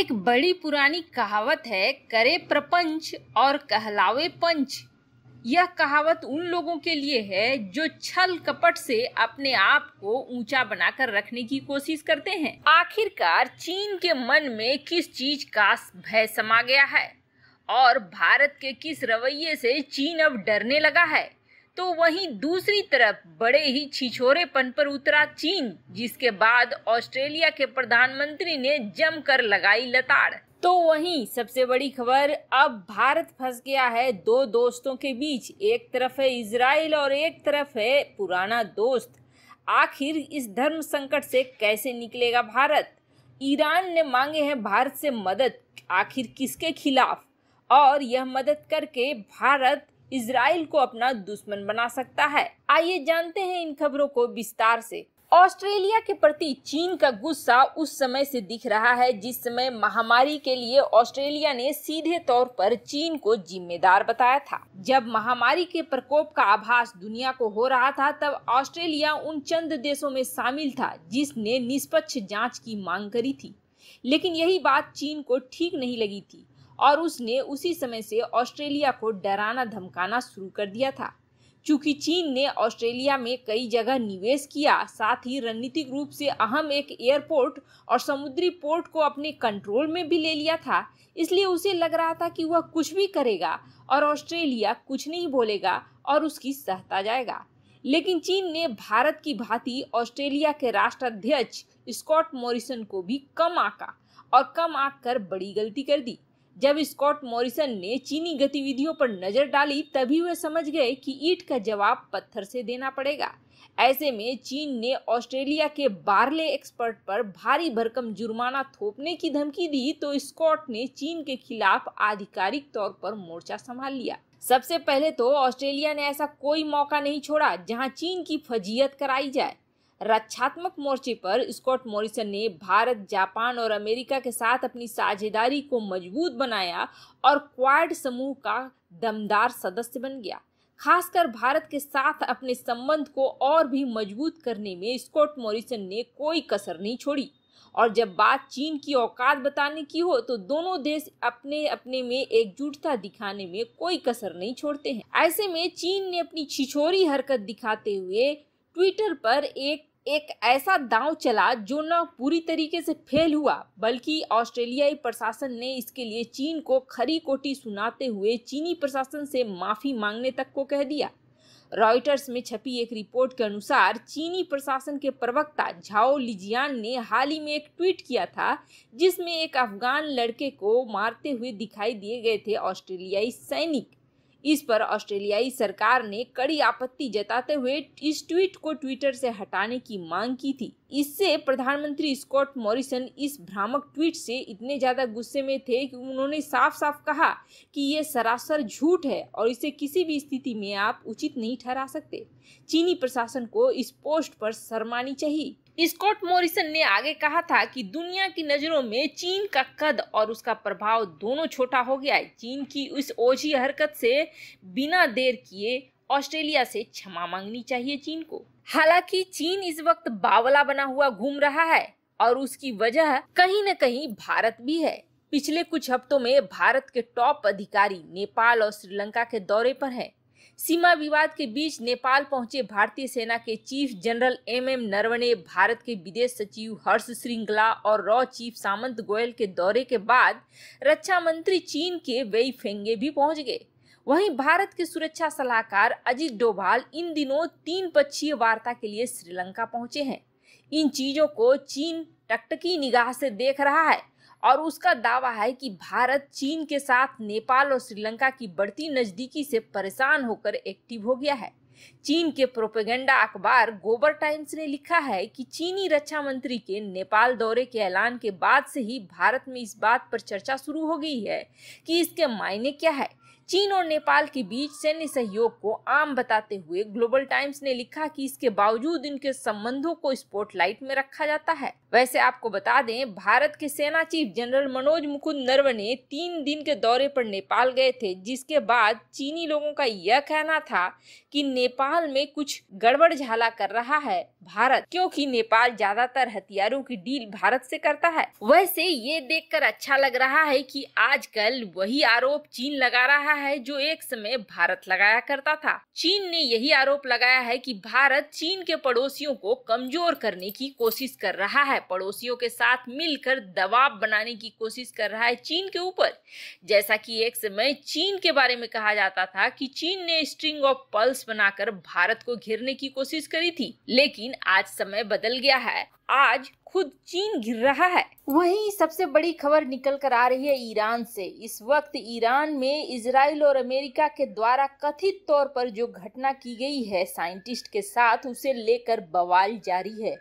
एक बड़ी पुरानी कहावत है करे प्रपंच और कहलावे पंच यह कहावत उन लोगों के लिए है जो छल कपट से अपने आप को ऊंचा बनाकर रखने की कोशिश करते हैं आखिरकार चीन के मन में किस चीज का भय समा गया है और भारत के किस रवैये से चीन अब डरने लगा है तो वहीं दूसरी तरफ बड़े ही छिछोरेपन पर उतरा चीन जिसके बाद ऑस्ट्रेलिया के प्रधानमंत्री ने जमकर लगाई लताड़ तो वहीं सबसे बड़ी खबर अब भारत फंस गया है दो दोस्तों के बीच एक तरफ है इसराइल और एक तरफ है पुराना दोस्त आखिर इस धर्म संकट से कैसे निकलेगा भारत ईरान ने मांगे हैं भारत से मदद आखिर किसके खिलाफ और यह मदद करके भारत इसराइल को अपना दुश्मन बना सकता है आइए जानते हैं इन खबरों को विस्तार से ऑस्ट्रेलिया के प्रति चीन का गुस्सा उस समय से दिख रहा है जिस समय महामारी के लिए ऑस्ट्रेलिया ने सीधे तौर पर चीन को जिम्मेदार बताया था जब महामारी के प्रकोप का आभास दुनिया को हो रहा था तब ऑस्ट्रेलिया उन चंद देशों में शामिल था जिसने निष्पक्ष जांच की मांग करी थी लेकिन यही बात चीन को ठीक नहीं लगी थी और उसने उसी समय से ऑस्ट्रेलिया को डराना धमकाना शुरू कर दिया था चूंकि चीन ने ऑस्ट्रेलिया में कई जगह निवेश किया साथ ही रणनीतिक रूप से अहम एक एयरपोर्ट और समुद्री पोर्ट को अपने कंट्रोल में भी ले लिया था इसलिए उसे लग रहा था कि वह कुछ भी करेगा और ऑस्ट्रेलिया कुछ नहीं बोलेगा और उसकी सहता जाएगा लेकिन चीन ने भारत की भांति ऑस्ट्रेलिया के राष्ट्राध्यक्ष स्कॉट मॉरिसन को भी कम आका और कम आक कर बड़ी गलती कर दी जब स्कॉट मॉरिसन ने चीनी गतिविधियों पर नजर डाली तभी वे समझ गए कि ईट का जवाब पत्थर से देना पड़ेगा ऐसे में चीन ने ऑस्ट्रेलिया के बार्ले एक्सपर्ट पर भारी भरकम जुर्माना थोपने की धमकी दी तो स्कॉट ने चीन के खिलाफ आधिकारिक तौर पर मोर्चा संभाल लिया सबसे पहले तो ऑस्ट्रेलिया ने ऐसा कोई मौका नहीं छोड़ा जहां चीन की फजीयत कराई जाए रक्षात्मक मोर्चे पर स्कॉट मॉरिसन ने भारत जापान और अमेरिका के साथ अपनी साझेदारी को मजबूत बनाया और क्वाड समूह का दमदार सदस्य बन गया खासकर भारत के साथ अपने संबंध को और भी मजबूत करने में स्कॉट मॉरिसन ने कोई कसर नहीं छोड़ी और जब बात चीन की औकात बताने की हो तो दोनों देश अपने अपने में एकजुटता दिखाने में कोई कसर नहीं छोड़ते हैं ऐसे में चीन ने अपनी छिछोरी हरकत दिखाते हुए ट्विटर पर एक एक ऐसा दांव चला जो न पूरी तरीके से फेल हुआ बल्कि ऑस्ट्रेलियाई प्रशासन ने इसके लिए चीन को खरी कोटी सुनाते हुए चीनी प्रशासन से माफ़ी मांगने तक को कह दिया रॉयटर्स में छपी एक रिपोर्ट के अनुसार चीनी प्रशासन के प्रवक्ता झाओ लिजियान ने हाल ही में एक ट्वीट किया था जिसमें एक अफगान लड़के को मारते हुए दिखाई दिए गए थे ऑस्ट्रेलियाई सैनिक इस पर ऑस्ट्रेलियाई सरकार ने कड़ी आपत्ति जताते हुए इस ट्वीट को ट्विटर से हटाने की मांग की थी इससे प्रधानमंत्री स्कॉट मॉरिसन इस भ्रामक ट्वीट से इतने ज़्यादा गुस्से में थे कि उन्होंने साफ साफ कहा कि ये सरासर झूठ है और इसे किसी भी स्थिति में आप उचित नहीं ठहरा सकते चीनी प्रशासन को इस पोस्ट पर शर्मानी चाहिए स्कॉट मॉरिसन ने आगे कहा था कि दुनिया की नज़रों में चीन का कद और उसका प्रभाव दोनों छोटा हो गया है चीन की इस ओझी हरकत से बिना देर किए ऑस्ट्रेलिया से क्षमा मांगनी चाहिए चीन को हालांकि चीन इस वक्त बावला बना हुआ घूम रहा है और उसकी वजह कहीं न कहीं भारत भी है पिछले कुछ हफ्तों में भारत के टॉप अधिकारी नेपाल और श्रीलंका के दौरे पर हैं सीमा विवाद के बीच नेपाल पहुंचे भारतीय सेना के chief general M M Naravane Bharat के विदेश सचिव हर्ष श्रृंगला और रॉ चीफ सामंत गोयल के दौरे के बाद रक्षा मंत्री चीन के वेई फेंगे भी पहुंच गए वहीं भारत के सुरक्षा सलाहकार अजीत डोभाल इन दिनों तीन पक्षीय वार्ता के लिए श्रीलंका पहुंचे हैं इन चीजों को चीन टकटकी निगाह से देख रहा है और उसका दावा है कि भारत चीन के साथ नेपाल और श्रीलंका की बढ़ती नज़दीकी से परेशान होकर एक्टिव हो गया है चीन के प्रोपेगेंडा अखबार गोबर टाइम्स ने लिखा है कि चीनी रक्षा मंत्री के नेपाल दौरे के ऐलान के बाद से ही भारत में इस बात पर चर्चा शुरू हो गई है कि इसके मायने क्या है चीन और नेपाल के बीच सैन्य सहयोग को आम बताते हुए ग्लोबल टाइम्स ने लिखा कि इसके बावजूद इनके संबंधों को स्पॉटलाइट में रखा जाता है वैसे आपको बता दें भारत के सेना चीफ जनरल मनोज मुकुंद ने तीन दिन के दौरे पर नेपाल गए थे जिसके बाद चीनी लोगों का यह कहना था कि नेपाल में कुछ गड़बड़ झाला कर रहा है भारत क्योंकि नेपाल ज्यादातर हथियारों की डील भारत से करता है वैसे ये देखकर अच्छा लग रहा है कि आजकल वही आरोप चीन लगा रहा है जो एक समय भारत लगाया करता था चीन ने यही आरोप लगाया है कि भारत चीन के पड़ोसियों को कमजोर करने की कोशिश कर रहा है पड़ोसियों के साथ मिलकर दबाव बनाने की कोशिश कर रहा है चीन के ऊपर जैसा कि एक समय चीन के बारे में कहा जाता था कि चीन ने स्ट्रिंग ऑफ पल्स बनाकर भारत को घेरने की कोशिश करी थी लेकिन आज समय बदल गया है आज खुद चीन घिर रहा है वहीं सबसे बड़ी खबर निकल कर आ रही है ईरान से इस वक्त ईरान में इसराइल और अमेरिका के द्वारा कथित तौर पर जो घटना की गई है साइंटिस्ट के साथ उसे लेकर बवाल जारी है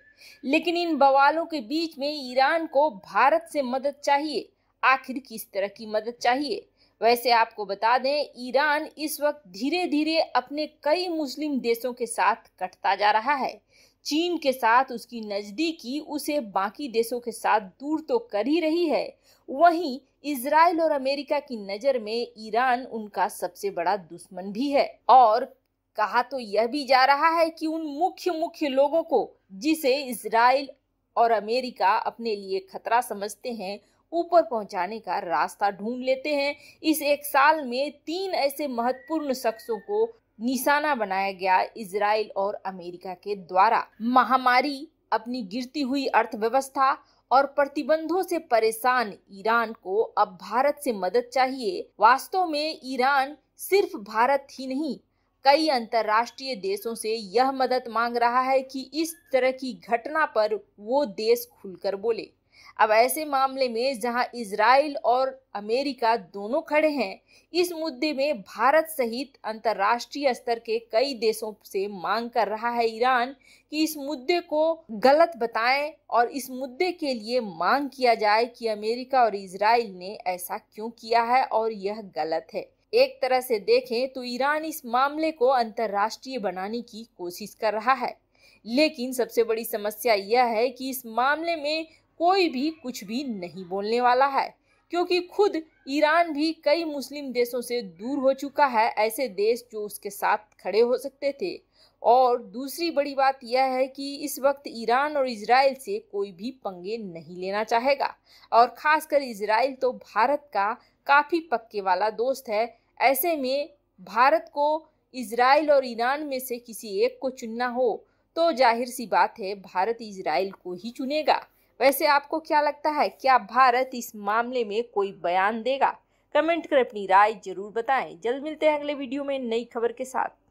लेकिन इन बवालों के बीच में ईरान को भारत से मदद चाहिए आखिर किस तरह की मदद चाहिए वैसे आपको बता दें ईरान इस वक्त धीरे धीरे अपने कई मुस्लिम देशों के साथ कटता जा रहा है चीन के साथ उसकी नज़दीकी उसे बाकी देशों के साथ दूर तो कर ही रही है वहीं इसराइल और अमेरिका की नज़र में ईरान उनका सबसे बड़ा दुश्मन भी है और कहा तो यह भी जा रहा है कि उन मुख्य मुख्य लोगों को जिसे इसराइल और अमेरिका अपने लिए खतरा समझते हैं ऊपर पहुंचाने का रास्ता ढूंढ लेते हैं इस एक साल में तीन ऐसे महत्वपूर्ण शख्सों को निशाना बनाया गया इसराइल और अमेरिका के द्वारा महामारी अपनी गिरती हुई अर्थव्यवस्था और प्रतिबंधों से परेशान ईरान को अब भारत से मदद चाहिए वास्तव में ईरान सिर्फ भारत ही नहीं कई अंतर्राष्ट्रीय देशों से यह मदद मांग रहा है कि इस तरह की घटना पर वो देश खुलकर बोले अब ऐसे मामले में जहां इसराइल और अमेरिका दोनों खड़े हैं इस मुद्दे में भारत सहित अंतर्राष्ट्रीय स्तर के कई देशों से मांग कर रहा है ईरान कि इस मुद्दे को गलत बताएं और इस मुद्दे के लिए मांग किया जाए कि अमेरिका और इसराइल ने ऐसा क्यों किया है और यह गलत है एक तरह से देखें तो ईरान इस मामले को अंतर्राष्ट्रीय बनाने की कोशिश कर रहा है लेकिन सबसे बड़ी समस्या यह है कि इस मामले में कोई भी कुछ भी नहीं बोलने वाला है क्योंकि खुद ईरान भी कई मुस्लिम देशों से दूर हो चुका है ऐसे देश जो उसके साथ खड़े हो सकते थे और दूसरी बड़ी बात यह है कि इस वक्त ईरान और इसराइल से कोई भी पंगे नहीं लेना चाहेगा और ख़ासकर इसराइल तो भारत का काफ़ी पक्के वाला दोस्त है ऐसे में भारत को इसराइल और ईरान में से किसी एक को चुनना हो तो जाहिर सी बात है भारत इसराइल को ही चुनेगा वैसे आपको क्या लगता है क्या भारत इस मामले में कोई बयान देगा कमेंट कर अपनी राय जरूर बताएं जल्द मिलते हैं अगले वीडियो में नई खबर के साथ